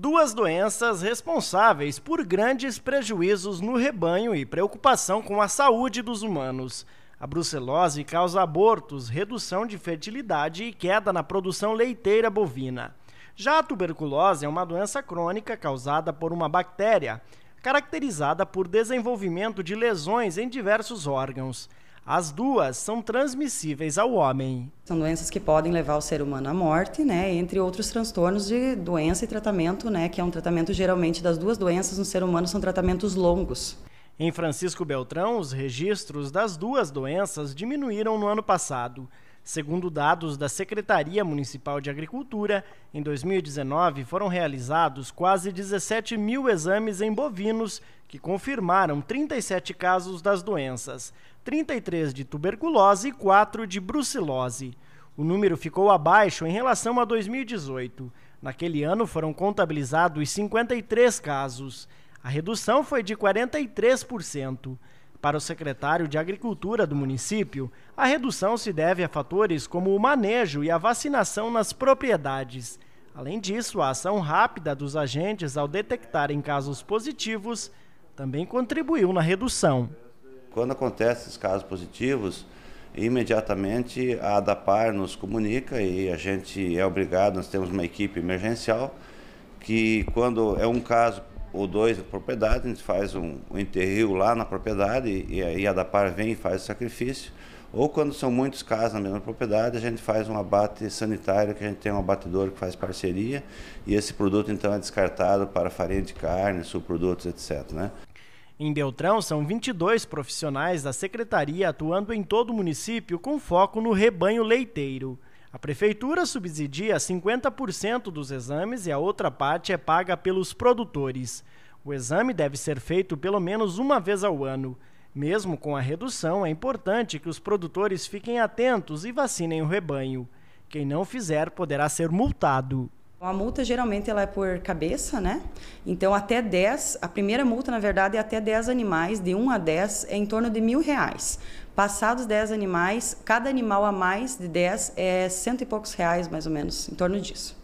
duas doenças responsáveis por grandes prejuízos no rebanho e preocupação com a saúde dos humanos. A brucelose causa abortos, redução de fertilidade e queda na produção leiteira bovina. Já a tuberculose é uma doença crônica causada por uma bactéria, caracterizada por desenvolvimento de lesões em diversos órgãos. As duas são transmissíveis ao homem. São doenças que podem levar o ser humano à morte, né? Entre outros transtornos de doença e tratamento, né? Que é um tratamento geralmente das duas doenças no ser humano são tratamentos longos. Em Francisco Beltrão, os registros das duas doenças diminuíram no ano passado. Segundo dados da Secretaria Municipal de Agricultura, em 2019 foram realizados quase 17 mil exames em bovinos que confirmaram 37 casos das doenças, 33 de tuberculose e 4 de brucelose. O número ficou abaixo em relação a 2018. Naquele ano foram contabilizados 53 casos. A redução foi de 43%. Para o secretário de Agricultura do município, a redução se deve a fatores como o manejo e a vacinação nas propriedades. Além disso, a ação rápida dos agentes ao detectarem casos positivos também contribuiu na redução. Quando acontecem esses casos positivos, imediatamente a ADAPAR nos comunica e a gente é obrigado, nós temos uma equipe emergencial que quando é um caso ou dois da propriedade, a gente faz um, um lá na propriedade e, e a DAPAR vem e faz o sacrifício. Ou quando são muitos casos na mesma propriedade, a gente faz um abate sanitário, que a gente tem um abatedor que faz parceria, e esse produto então é descartado para farinha de carne, subprodutos, etc. Né? Em Beltrão, são 22 profissionais da secretaria atuando em todo o município com foco no rebanho leiteiro. A prefeitura subsidia 50% dos exames e a outra parte é paga pelos produtores. O exame deve ser feito pelo menos uma vez ao ano. Mesmo com a redução, é importante que os produtores fiquem atentos e vacinem o rebanho. Quem não fizer poderá ser multado. A multa geralmente ela é por cabeça, né? Então até 10, a primeira multa na verdade é até 10 animais, de 1 a 10 é em torno de mil reais. Passados 10 animais, cada animal a mais de 10 é cento e poucos reais mais ou menos, em torno disso.